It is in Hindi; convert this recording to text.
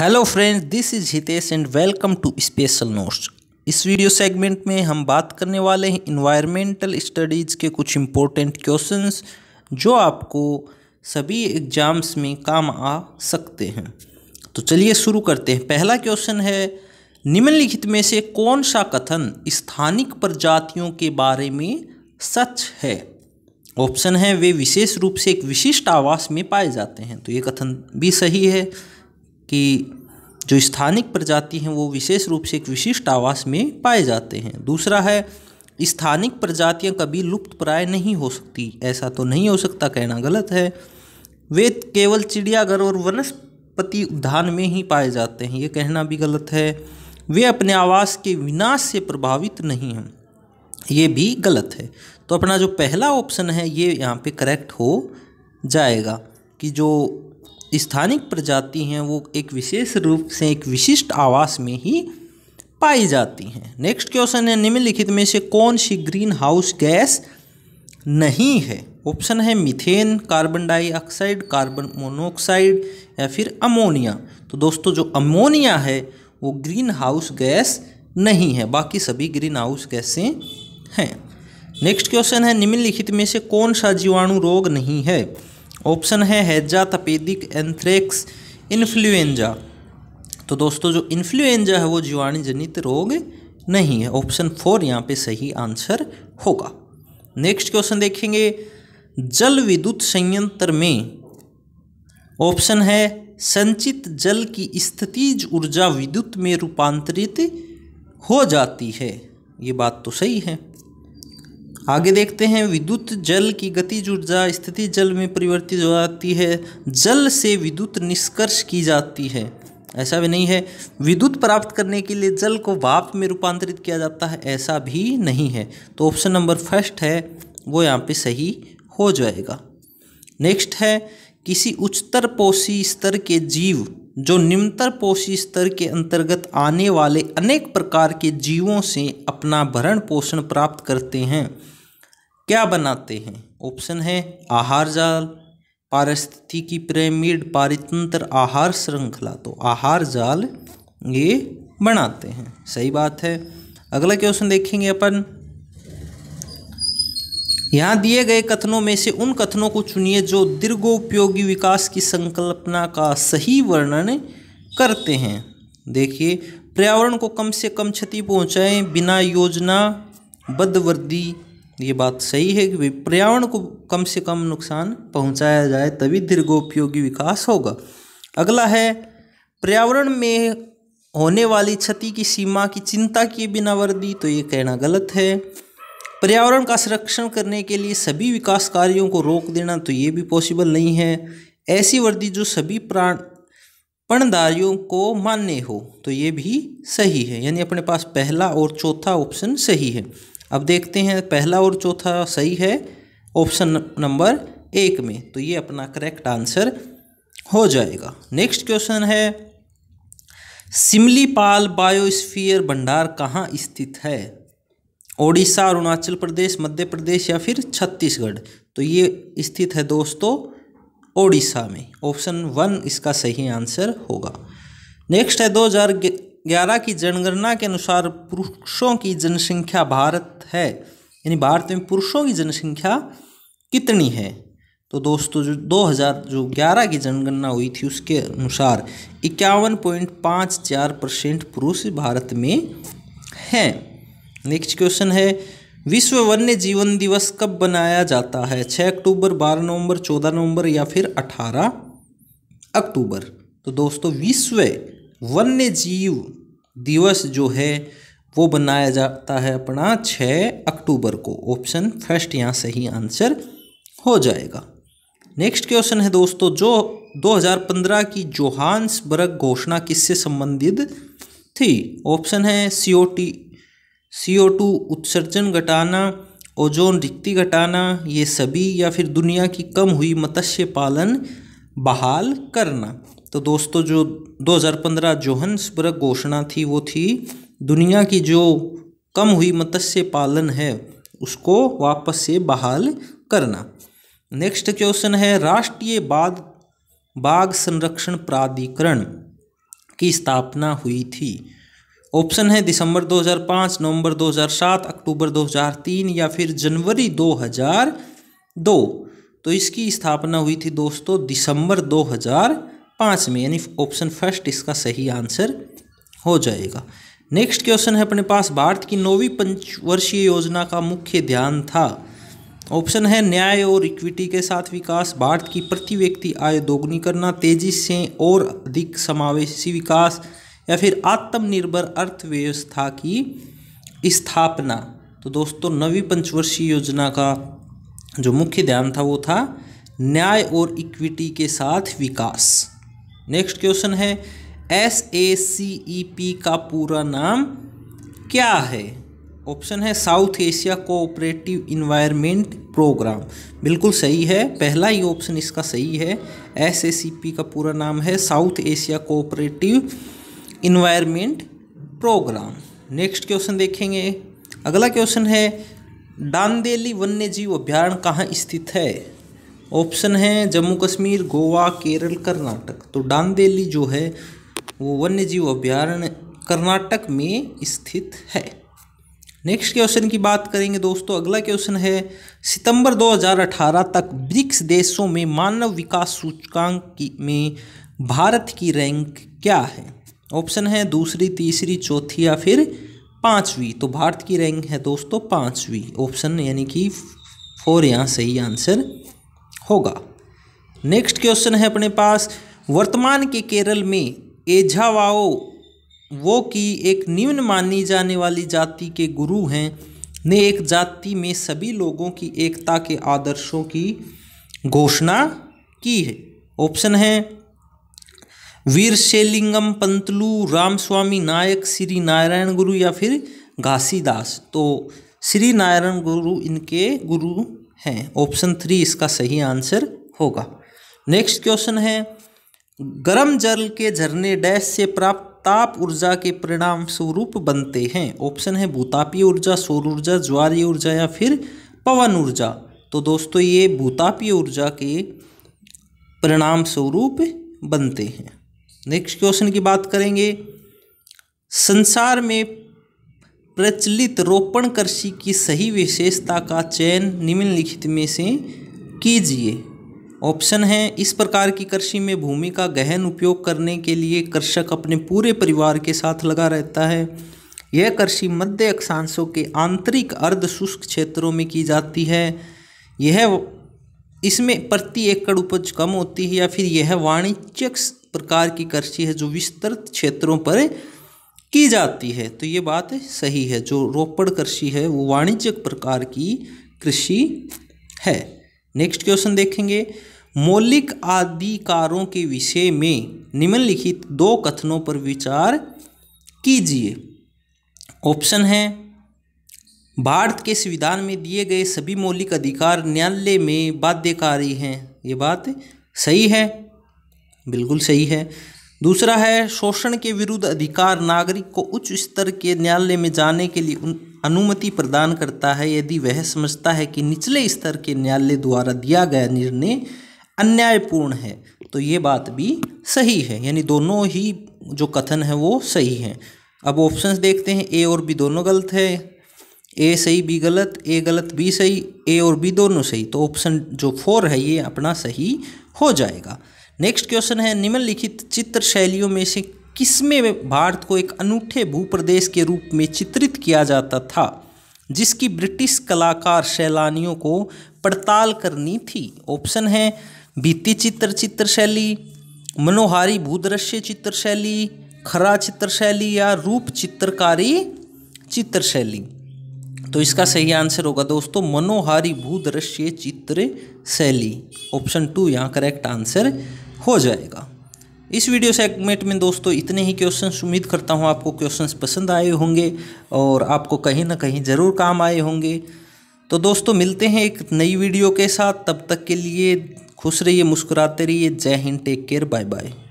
hello friends this is Hitesh and welcome to special notes इस वीडियो सेगमेंट में हम बात करने वाले हैं इन्वायरमेंटल स्टडीज़ के कुछ इम्पोर्टेंट क्वेश्चंस जो आपको सभी एग्जाम्स में काम आ सकते हैं तो चलिए शुरू करते हैं पहला क्वेश्चन है निम्नलिखित में से कौन सा कथन स्थानिक प्रजातियों के बारे में सच है ऑप्शन है वे विशेष रूप से एक विशिष्ट आवास में पाए जाते हैं तो ये कथन भी सही है कि जो स्थानिक प्रजाति हैं वो विशेष रूप से एक विशिष्ट आवास में पाए जाते हैं दूसरा है स्थानिक प्रजातियां कभी लुप्त प्राय नहीं हो सकती ऐसा तो नहीं हो सकता कहना गलत है वे केवल चिड़ियाघर और वनस्पति उद्यान में ही पाए जाते हैं ये कहना भी गलत है वे अपने आवास के विनाश से प्रभावित नहीं हैं ये भी गलत है तो अपना जो पहला ऑप्शन है ये यहाँ पे करेक्ट हो जाएगा कि जो स्थानिक प्रजाति हैं वो एक विशेष रूप से एक विशिष्ट आवास में ही पाई जाती हैं नेक्स्ट क्वेश्चन है निम्नलिखित में से कौन सी ग्रीन हाउस गैस नहीं है ऑप्शन है methane carbon dioxide carbon monoxide या फिर अमोनिया तो दोस्तों जो अमोनिया है वो ग्रीन हाउस गैस नहीं है बाकी सभी ग्रीन हाउस गैसें हैं नेक्स्ट क्वेश्चन है निम्नलिखित में से कौन सा जीवाणु रोग नहीं है ऑप्शन है हैजा तपेदिक एंथ्रेक्स इन्फ्लुएंजा तो दोस्तों जो इन्फ्लुएंजा है वो जीवाणु जनित रोग नहीं है ऑप्शन फोर यहाँ पे सही आंसर होगा नेक्स्ट क्वेश्चन देखेंगे जल विद्युत संयंत्र में ऑप्शन है संचित जल की स्थितिज ऊर्जा विद्युत में रूपांतरित हो जाती है ये बात तो सही है आगे देखते हैं विद्युत जल की गतिज ऊर्जा स्थिति जल में परिवर्तित हो जाती है जल से विद्युत निष्कर्ष की जाती है ऐसा भी नहीं है विद्युत प्राप्त करने के लिए जल को वाप में रूपांतरित किया जाता है ऐसा भी नहीं है तो ऑप्शन नंबर फर्स्ट है वो यहाँ पे सही हो जाएगा नेक्स्ट है किसी उच्चतर पोषी स्तर के जीव जो निम्नतर पोषी स्तर के अंतर्गत आने वाले अनेक प्रकार के जीवों से अपना भरण पोषण प्राप्त करते हैं क्या बनाते हैं ऑप्शन है आहार जाल पारिस्थितिकी प्रेमीड पारितंत्र आहार श्रृंखला तो आहार जाल ये बनाते हैं सही बात है अगला क्वेश्चन देखेंगे अपन यहाँ दिए गए कथनों में से उन कथनों को चुनिए जो दीर्घोपयोगी विकास की संकल्पना का सही वर्णन करते हैं देखिए पर्यावरण को कम से कम क्षति पहुँचाएं बिना योजना बदवर्दी ये बात सही है कि पर्यावरण को कम से कम नुकसान पहुंचाया जाए तभी दीर्घोपयोगी विकास होगा अगला है पर्यावरण में होने वाली क्षति की सीमा की चिंता किए बिना वर्दी तो ये कहना गलत है पर्यावरण का संरक्षण करने के लिए सभी विकास कार्यों को रोक देना तो ये भी पॉसिबल नहीं है ऐसी वर्दी जो सभी प्राण पणदारियों को मान्य हो तो ये भी सही है यानी अपने पास पहला और चौथा ऑप्शन सही है अब देखते हैं पहला और चौथा सही है ऑप्शन नंबर एक में तो ये अपना करेक्ट आंसर हो जाएगा नेक्स्ट क्वेश्चन है सिमलीपाल बायोस्फीयर भंडार कहाँ स्थित है ओडिशा अरुणाचल प्रदेश मध्य प्रदेश या फिर छत्तीसगढ़ तो ये स्थित है दोस्तों ओडिशा में ऑप्शन वन इसका सही आंसर होगा नेक्स्ट है हजार ग्यारह की जनगणना के अनुसार पुरुषों की जनसंख्या भारत है यानी भारत में पुरुषों की जनसंख्या कितनी है तो दोस्तों जो हजार जो ग्यारह की जनगणना हुई थी उसके अनुसार इक्यावन पॉइंट पाँच चार परसेंट पुरुष भारत में हैं नेक्स्ट क्वेश्चन है विश्व वन्य जीवन दिवस कब मनाया जाता है 6 अक्टूबर 12 नवंबर 14 नवंबर या फिर 18 अक्टूबर तो दोस्तों विश्व वन्य जीव दिवस जो है वो बनाया जाता है अपना 6 अक्टूबर को ऑप्शन फर्स्ट यहाँ सही आंसर हो जाएगा नेक्स्ट क्वेश्चन है दोस्तों जो 2015 की जोहान्सबर्ग घोषणा किससे संबंधित थी ऑप्शन है सी O T C O two उत्सर्जन घटाना ओजोन रिक्ति घटाना ये सभी या फिर दुनिया की कम हुई मत्स्य पालन बहाल करना तो दोस्तों जो 2015 जोहन्सबर्ग घोषणा थी वो थी दुनिया की जो कम हुई मत्स्य पालन है उसको वापस से बहाल करना नेक्स्ट क्वेश्चन है राष्ट्रीय बाघ बाघ संरक्षण प्राधिकरण की स्थापना हुई थी ऑप्शन है दिसंबर 2005 नवंबर 2007 अक्टूबर 2003 या फिर जनवरी 2002 तो इसकी स्थापना हुई थी दोस्तों दिसंबर पाँच में यानी ऑप्शन फर्स्ट इसका सही आंसर हो जाएगा नेक्स्ट क्वेश्चन है अपने पास भारत की नौवीं पंचवर्षीय योजना का मुख्य ध्यान था ऑप्शन है न्याय और इक्विटी के साथ विकास भारत की प्रति व्यक्ति आय दोगुनी करना तेजी से और अधिक समावेशी विकास या फिर आत्मनिर्भर अर्थव्यवस्था की स्थापना तो दोस्तों नवी पंचवर्षीय योजना का जो मुख्य ध्यान था वो था न्याय और इक्विटी के साथ विकास नेक्स्ट क्वेश्चन है S A C E P का पूरा नाम क्या है ऑप्शन है South Asia cooperative environment programme बिल्कुल सही है पहला ही ऑप्शन इसका सही है एस ए सी पी का पूरा नाम है South Asia cooperative environment programme next question देखेंगे अगला क्वेश्चन है डांदेली वन्यजीव अभ्यारण्य कहाँ स्थित है ऑप्शन है जम्मू कश्मीर गोवा केरल कर्नाटक तो डांदेली जो है वो वन्य जीव अभ्यारण्य कर्नाटक में स्थित है नेक्स्ट क्वेश्चन की बात करेंगे दोस्तों अगला क्वेश्चन है सितंबर 2018 तक ब्रिक्स देशों में मानव विकास सूचकांक की में भारत की रैंक क्या है ऑप्शन है दूसरी तीसरी चौथी या फिर पाँचवीं तो भारत की रैंक है दोस्तों पाँचवीं ऑप्शन यानी कि फोर यहाँ सही आंसर होगा नेक्स्ट क्वेश्चन है अपने पास वर्तमान के केरल में एझावाओ वो की एक निम्न मानी जाने वाली जाति के गुरु हैं ने एक जाति में सभी लोगों की एकता के आदर्शों की घोषणा की है ऑप्शन है वीर शेलिंगम पंतलू रामस्वामी नायक श्री नारायण गुरु या फिर घासीदास तो श्री नारायण गुरु इनके गुरु हैं ऑप्शन थ्री इसका सही आंसर होगा नेक्स्ट क्वेश्चन है गर्म जल के झरने डैश से प्राप्त ताप ऊर्जा के परिणाम स्वरूप बनते हैं ऑप्शन है भूतापीय ऊर्जा सौर ऊर्जा ज्वारीय ऊर्जा या फिर पवन ऊर्जा तो दोस्तों ये भूतापीय ऊर्जा के परिणाम स्वरूप बनते हैं नेक्स्ट क्वेश्चन की बात करेंगे संसार में प्रचलित रोपण कृषि की सही विशेषता का चयन निम्नलिखित में से कीजिए ऑप्शन है इस प्रकार की कृषि में भूमि का गहन उपयोग करने के लिए कृषक अपने पूरे परिवार के साथ लगा रहता है यह कृषि मध्य अक्षांशों के आंतरिक अर्ध शुष्क क्षेत्रों में की जाती है यह इसमें प्रति एकड़ उपज कम होती है या फिर यह वाणिज्यिक प्रकार की कृषि है जो विस्तृत क्षेत्रों पर की जाती है तो ये बात सही है जो रोपड़ कृषि है वो वाणिज्यिक प्रकार की कृषि है नेक्स्ट क्वेश्चन देखेंगे मौलिक आधिकारों के विषय में निम्नलिखित दो कथनों पर विचार कीजिए ऑप्शन है भारत के संविधान में दिए गए सभी मौलिक अधिकार न्यायालय में बाध्यकारी हैं ये बात सही है बिल्कुल सही है दूसरा है शोषण के विरुद्ध अधिकार नागरिक को उच्च स्तर के न्यायालय में जाने के लिए अनुमति प्रदान करता है यदि वह समझता है कि निचले स्तर के न्यायालय द्वारा दिया गया निर्णय अन्यायपूर्ण है तो ये बात भी सही है यानी दोनों ही जो कथन है वो सही है अब ऑप्शंस देखते हैं ए और बी दोनों गलत है ए सही बी गलत ए गलत बी सही ए और बी दोनों सही तो ऑप्शन जो फोर है ये अपना सही हो जाएगा नेक्स्ट क्वेश्चन है निम्नलिखित चित्र शैलियों में से किसमें भारत को एक अनूठे भूप्रदेश के रूप में चित्रित किया जाता था जिसकी ब्रिटिश कलाकार सैलानियों को पड़ताल करनी थी ऑप्शन है भीति चित्र चित्र शैली मनोहारी भूदृश्य चित्र शैली खरा चित्र शैली या रूप चित्रकारी चित्र शैली तो इसका सही आंसर होगा दोस्तों मनोहारी भूदृश्य चित्र शैली ऑप्शन टू यहाँ करेक्ट आंसर हो जाएगा इस वीडियो सेगमेंट में दोस्तों इतने ही क्वेश्चन उम्मीद करता हूँ आपको क्वेश्चन पसंद आए होंगे और आपको कहीं ना कहीं ज़रूर काम आए होंगे तो दोस्तों मिलते हैं एक नई वीडियो के साथ तब तक के लिए खुश रहिए मुस्कुराते रहिए जय हिंद टेक केयर बाय बाय